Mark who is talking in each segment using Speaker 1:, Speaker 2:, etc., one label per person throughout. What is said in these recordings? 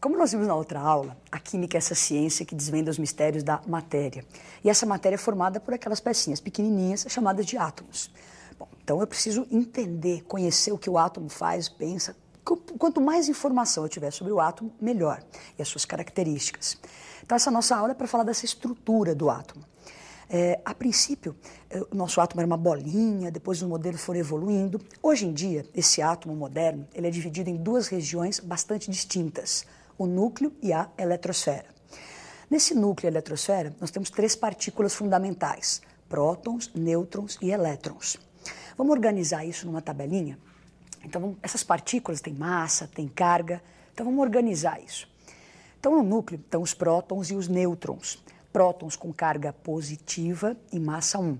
Speaker 1: Como nós vimos na outra aula, a química é essa ciência que desvenda os mistérios da matéria. E essa matéria é formada por aquelas pecinhas pequenininhas chamadas de átomos. Bom, então eu preciso entender, conhecer o que o átomo faz, pensa. Quanto mais informação eu tiver sobre o átomo, melhor. E as suas características. Então, essa nossa aula é para falar dessa estrutura do átomo. É, a princípio, eh, o nosso átomo era uma bolinha, depois os modelos foram evoluindo. Hoje em dia, esse átomo moderno ele é dividido em duas regiões bastante distintas o núcleo e a eletrosfera. Nesse núcleo e eletrosfera, nós temos três partículas fundamentais: prótons, nêutrons e elétrons. Vamos organizar isso numa tabelinha? Então, essas partículas têm massa, têm carga, então vamos organizar isso. Então, no núcleo estão os prótons e os nêutrons. Prótons com carga positiva e massa 1.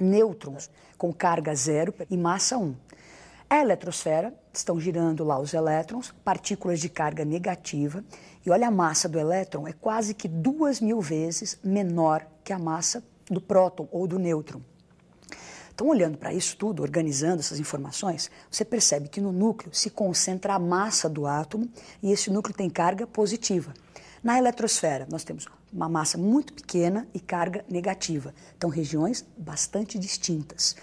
Speaker 1: Nêutrons com carga zero e massa 1. A é eletrosfera, estão girando lá os elétrons, partículas de carga negativa, e olha a massa do elétron, é quase que duas mil vezes menor que a massa do próton ou do nêutron. Então, olhando para isso tudo, organizando essas informações, você percebe que no núcleo se concentra a massa do átomo e esse núcleo tem carga positiva. Na eletrosfera, nós temos uma massa muito pequena e carga negativa. Então, regiões bastante distintas.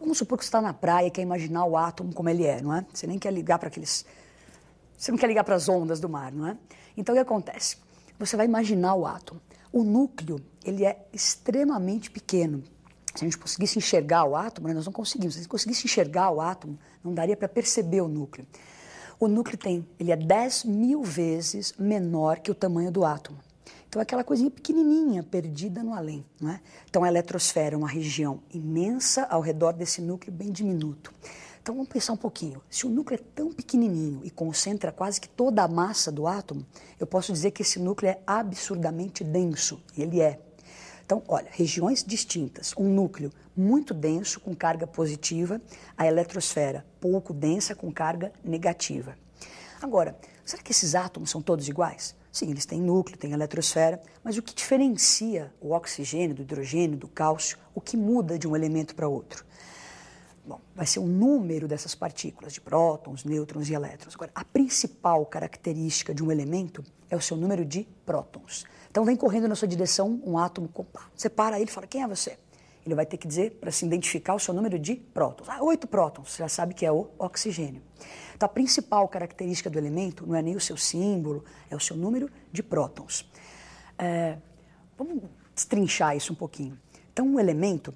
Speaker 1: Vamos supor que você está na praia e quer imaginar o átomo como ele é, não é? Você nem quer ligar para aqueles. Você não quer ligar para as ondas do mar, não é? Então o que acontece? Você vai imaginar o átomo. O núcleo, ele é extremamente pequeno. Se a gente conseguisse enxergar o átomo, né, nós não conseguimos. Se a gente conseguisse enxergar o átomo, não daria para perceber o núcleo. O núcleo tem, ele é 10 mil vezes menor que o tamanho do átomo. Então, aquela coisinha pequenininha, perdida no além. Não é? Então, a eletrosfera é uma região imensa ao redor desse núcleo bem diminuto. Então, vamos pensar um pouquinho. Se o núcleo é tão pequenininho e concentra quase que toda a massa do átomo, eu posso dizer que esse núcleo é absurdamente denso. Ele é. Então, olha, regiões distintas. Um núcleo muito denso com carga positiva, a eletrosfera pouco densa com carga negativa. Agora, será que esses átomos são todos iguais? Sim, eles têm núcleo, têm eletrosfera, mas o que diferencia o oxigênio do hidrogênio, do cálcio, o que muda de um elemento para outro? Bom, vai ser o número dessas partículas, de prótons, nêutrons e elétrons. Agora, a principal característica de um elemento é o seu número de prótons. Então, vem correndo na sua direção um átomo, você para ele e fala: Quem é você? Ele vai ter que dizer para se identificar o seu número de prótons. Ah, oito prótons, você já sabe que é o oxigênio. Então, a principal característica do elemento não é nem o seu símbolo, é o seu número de prótons. É, vamos destrinchar isso um pouquinho. Então, um elemento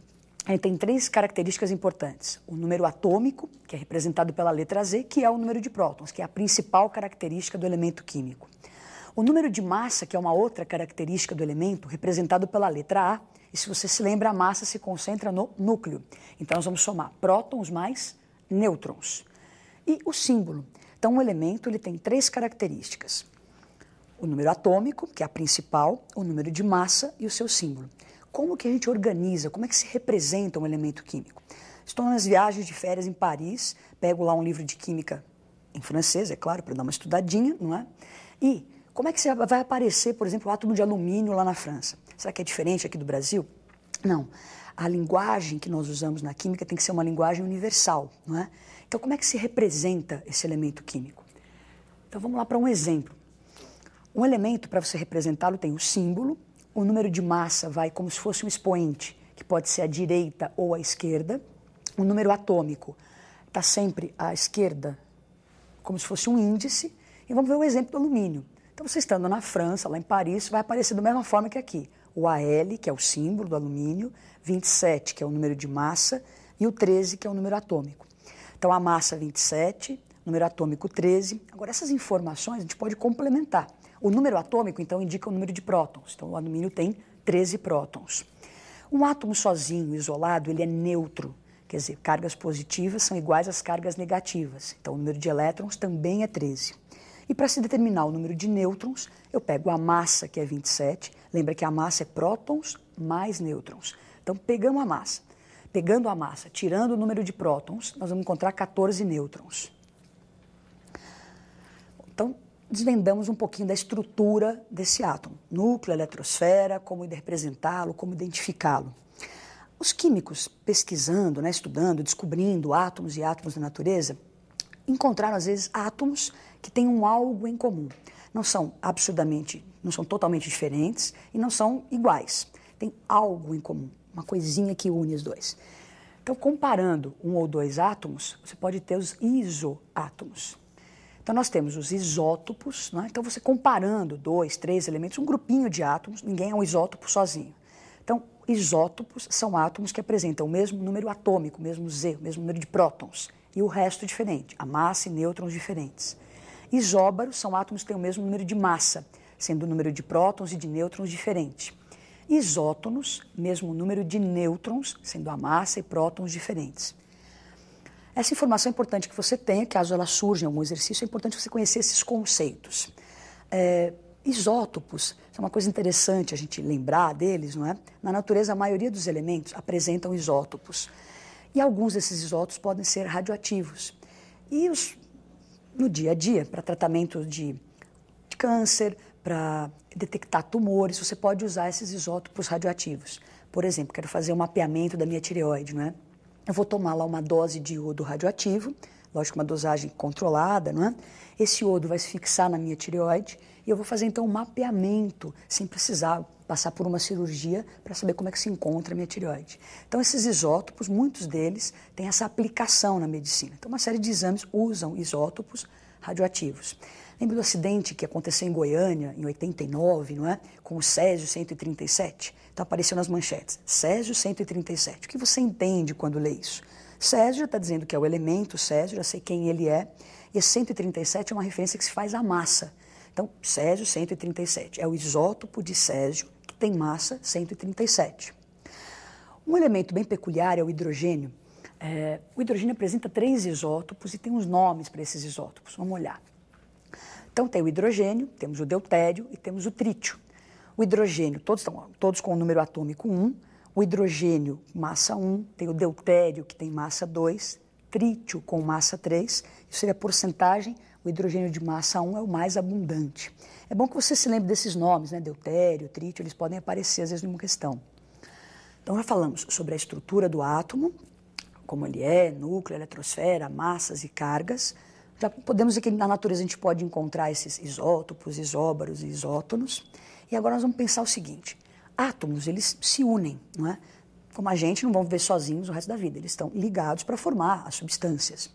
Speaker 1: ele tem três características importantes. O número atômico, que é representado pela letra Z, que é o número de prótons, que é a principal característica do elemento químico. O número de massa, que é uma outra característica do elemento, representado pela letra A, e se você se lembra, a massa se concentra no núcleo. Então nós vamos somar prótons mais nêutrons. E o símbolo. Então um elemento ele tem três características: o número atômico, que é a principal, o número de massa e o seu símbolo. Como que a gente organiza? Como é que se representa um elemento químico? Estou nas viagens de férias em Paris, pego lá um livro de química em francês, é claro, para dar uma estudadinha, não é? E como é que vai aparecer, por exemplo, o átomo de alumínio lá na França? Será que é diferente aqui do Brasil? Não. A linguagem que nós usamos na química tem que ser uma linguagem universal, não é? Então, como é que se representa esse elemento químico? Então, vamos lá para um exemplo. Um elemento, para você representá-lo, tem o símbolo, o número de massa vai como se fosse um expoente, que pode ser à direita ou à esquerda, o um número atômico está sempre à esquerda, como se fosse um índice, e vamos ver o exemplo do alumínio. Então, você estando na França, lá em Paris, vai aparecer da mesma forma que aqui. O AL, que é o símbolo do alumínio, 27, que é o número de massa, e o 13, que é o número atômico. Então, a massa 27, número atômico 13. Agora, essas informações a gente pode complementar. O número atômico, então, indica o número de prótons. Então, o alumínio tem 13 prótons. Um átomo sozinho, isolado, ele é neutro. Quer dizer, cargas positivas são iguais às cargas negativas. Então, o número de elétrons também é 13. E para se determinar o número de nêutrons, eu pego a massa, que é 27, lembra que a massa é prótons mais nêutrons. Então, pegamos a massa. Pegando a massa, tirando o número de prótons, nós vamos encontrar 14 nêutrons. Então, desvendamos um pouquinho da estrutura desse átomo, núcleo, eletrosfera, como representá-lo, como identificá-lo. Os químicos pesquisando, né, estudando, descobrindo átomos e átomos da natureza, encontraram às vezes átomos que têm um algo em comum. Não são absurdamente, não são totalmente diferentes e não são iguais. Tem algo em comum, uma coisinha que une os dois. Então, comparando um ou dois átomos, você pode ter os isoátomos. Então, nós temos os isótopos, né? então você comparando dois, três elementos, um grupinho de átomos, ninguém é um isótopo sozinho. Então, Isótopos são átomos que apresentam o mesmo número atômico, o mesmo Z, o mesmo número de prótons, e o resto diferente, a massa e nêutrons diferentes. Isóbaros são átomos que têm o mesmo número de massa, sendo o número de prótons e de nêutrons diferente. Isótonos, mesmo número de nêutrons, sendo a massa e prótons diferentes. Essa informação é importante que você tenha, caso ela surja em algum exercício, é importante você conhecer esses conceitos. É, Isótopos, é uma coisa interessante a gente lembrar deles, não é? Na natureza, a maioria dos elementos apresentam isótopos. E alguns desses isótopos podem ser radioativos. E os, no dia a dia, para tratamento de, de câncer, para detectar tumores, você pode usar esses isótopos radioativos. Por exemplo, quero fazer um mapeamento da minha tireoide, não é? Eu vou tomar lá uma dose de iodo radioativo, lógico, uma dosagem controlada, não é? Esse iodo vai se fixar na minha tireoide e eu vou fazer então um mapeamento sem precisar passar por uma cirurgia para saber como é que se encontra a minha tireoide. Então esses isótopos, muitos deles têm essa aplicação na medicina. Então uma série de exames usam isótopos radioativos. Lembra do acidente que aconteceu em Goiânia em 89, não é? Com o Césio 137? Então apareceu nas manchetes. Césio 137. O que você entende quando lê isso? Césio está dizendo que é o elemento Césio, já sei quem ele é, e 137 é uma referência que se faz à massa. Então, Césio 137 é o isótopo de Césio, que tem massa 137. Um elemento bem peculiar é o hidrogênio. É, o hidrogênio apresenta três isótopos e tem uns nomes para esses isótopos. Vamos olhar. Então, tem o hidrogênio, temos o deutério e temos o trítio. O hidrogênio, todos, estão, todos com o número atômico 1, o hidrogênio, massa 1, tem o deutério, que tem massa 2, trítio com massa 3, isso seria é a porcentagem, o hidrogênio de massa 1 é o mais abundante. É bom que você se lembre desses nomes, né? deutério, trítio, eles podem aparecer às vezes numa questão. Então já falamos sobre a estrutura do átomo, como ele é, núcleo, eletrosfera, massas e cargas. Já podemos ver que na natureza a gente pode encontrar esses isótopos, isóbaros e isótonos. E agora nós vamos pensar o seguinte: átomos, eles se unem, não é? Como a gente, não vão viver sozinhos o resto da vida, eles estão ligados para formar as substâncias.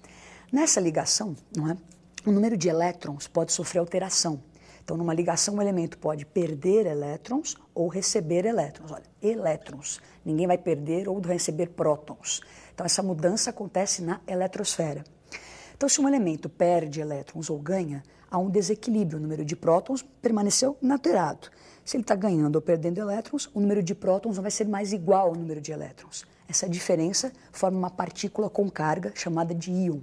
Speaker 1: Nessa ligação, não é? O número de elétrons pode sofrer alteração. Então, numa ligação, um elemento pode perder elétrons ou receber elétrons. Olha, elétrons. Ninguém vai perder ou receber prótons. Então, essa mudança acontece na eletrosfera. Então, se um elemento perde elétrons ou ganha, há um desequilíbrio. O número de prótons permaneceu inalterado. Se ele está ganhando ou perdendo elétrons, o número de prótons não vai ser mais igual ao número de elétrons. Essa diferença forma uma partícula com carga chamada de íon.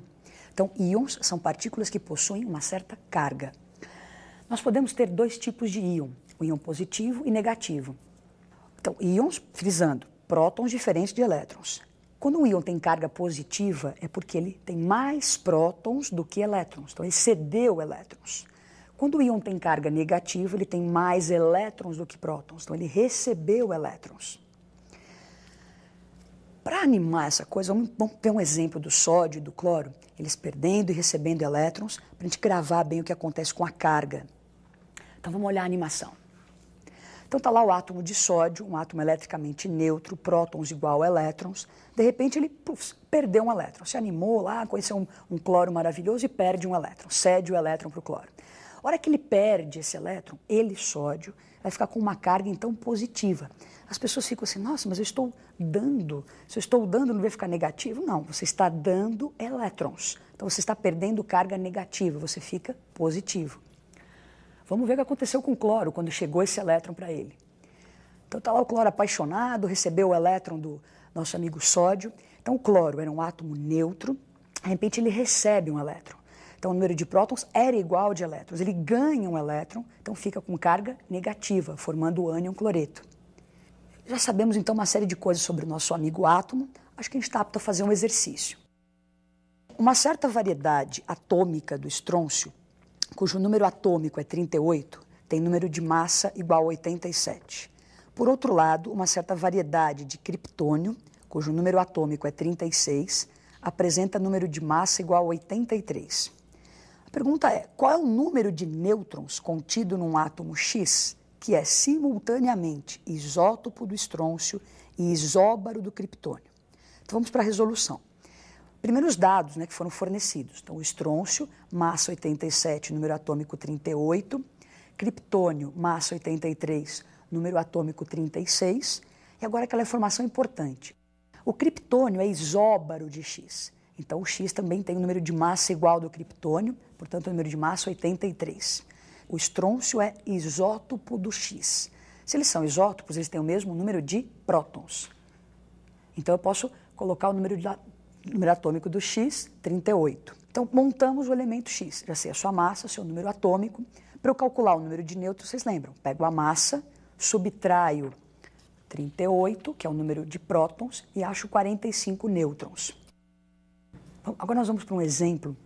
Speaker 1: Então, íons são partículas que possuem uma certa carga. Nós podemos ter dois tipos de íon, o íon positivo e negativo. Então, íons, frisando, prótons diferentes de elétrons. Quando um íon tem carga positiva, é porque ele tem mais prótons do que elétrons, então ele cedeu elétrons. Quando o íon tem carga negativa, ele tem mais elétrons do que prótons, então ele recebeu elétrons. Para animar essa coisa, vamos, ter um exemplo do sódio e do cloro, eles perdendo e recebendo elétrons, para a gente gravar bem o que acontece com a carga. Então vamos olhar a animação. Então está lá o átomo de sódio, um átomo eletricamente neutro, prótons igual a elétrons. De repente ele puf, perdeu um elétron, se animou lá, conheceu um, um cloro maravilhoso e perde um elétron, cede o elétron para o cloro. A hora que ele perde esse elétron, ele, sódio, vai ficar com uma carga então positiva. As pessoas ficam assim, nossa, mas eu estou dando. Se eu estou dando, não vai ficar negativo? Não, você está dando elétrons. Então você está perdendo carga negativa, você fica positivo. Vamos ver o que aconteceu com o cloro quando chegou esse elétron para ele. Então está lá o cloro apaixonado, recebeu o elétron do nosso amigo sódio. Então o cloro era um átomo neutro, de repente ele recebe um elétron. Então o número de prótons era igual ao de elétrons. Ele ganha um elétron, então fica com carga negativa, formando o ânion cloreto. Já sabemos então uma série de coisas sobre o nosso amigo átomo. Acho que a gente está apto a fazer um exercício. Uma certa variedade atômica do estrôncio cujo número atômico é 38, tem número de massa igual a 87. Por outro lado, uma certa variedade de criptônio, cujo número atômico é 36, apresenta número de massa igual a 83. A pergunta é: qual é o número de nêutrons contido num átomo X, que é simultaneamente isótopo do estrôncio e isóbaro do criptônio? Então vamos para a resolução. Primeiro os dados né, que foram fornecidos. Então, o estrôncio, massa 87, número atômico 38, criptônio, massa 83, número atômico 36, e agora aquela informação importante. O criptônio é isóbaro de X. Então, o X também tem o um número de massa igual do criptônio, portanto, o número de massa 83. O estrôncio é isótopo do X. Se eles são isótopos, eles têm o mesmo número de prótons. Então, eu posso colocar o número de número atômico do X, 38. Então, montamos o elemento X. Já sei a sua massa, seu número atômico. Para eu calcular o número de nêutrons, vocês lembram? Pego a massa, subtraio 38, que é o número de prótons, e acho 45 nêutrons. Agora nós vamos para um exemplo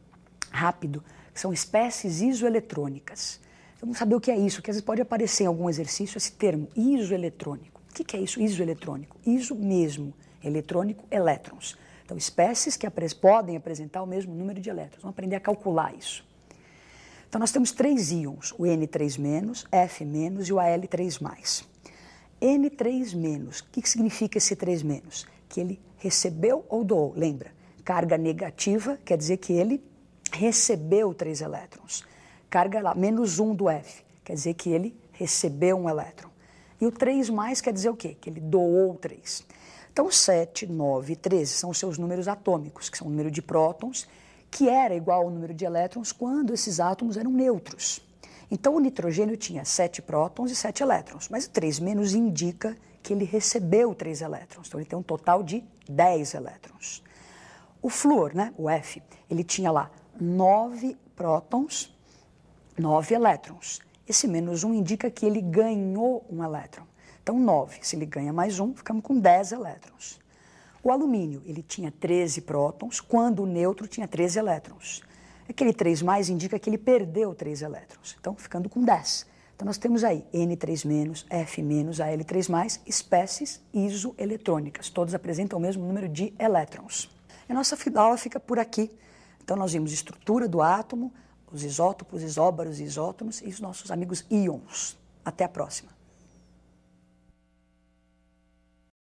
Speaker 1: rápido, que são espécies isoeletrônicas. Vamos saber o que é isso, que às vezes pode aparecer em algum exercício esse termo, isoeletrônico. O que é isso, isoeletrônico? Iso mesmo, eletrônico, elétrons. Então, espécies que apres podem apresentar o mesmo número de elétrons. Vamos aprender a calcular isso. Então, nós temos três íons, o N3-, F- e o Al3+. N3-, o que significa esse 3-? Que ele recebeu ou doou, lembra? Carga negativa quer dizer que ele recebeu três elétrons. Carga lá, menos um do F, quer dizer que ele recebeu um elétron. E o 3 mais quer dizer o quê? Que ele doou 3. Então, 7, 9 e 13 são os seus números atômicos, que são o número de prótons, que era igual ao número de elétrons quando esses átomos eram neutros. Então, o nitrogênio tinha 7 prótons e 7 elétrons, mas o 3 menos indica que ele recebeu 3 elétrons, então ele tem um total de 10 elétrons. O flúor, né, o F, ele tinha lá 9 prótons, 9 elétrons. Esse menos 1 indica que ele ganhou um elétron. Então, 9. Se ele ganha mais um, ficamos com 10 elétrons. O alumínio, ele tinha 13 prótons, quando o neutro tinha 13 elétrons. Aquele 3 mais indica que ele perdeu 3 elétrons, então ficando com 10. Então nós temos aí N3-, F-, Al3+, espécies isoeletrônicas. Todas apresentam o mesmo número de elétrons. E a nossa aula fica por aqui. Então nós vimos estrutura do átomo, os isótopos, isóbaros e isótonos e os nossos amigos íons. Até a próxima.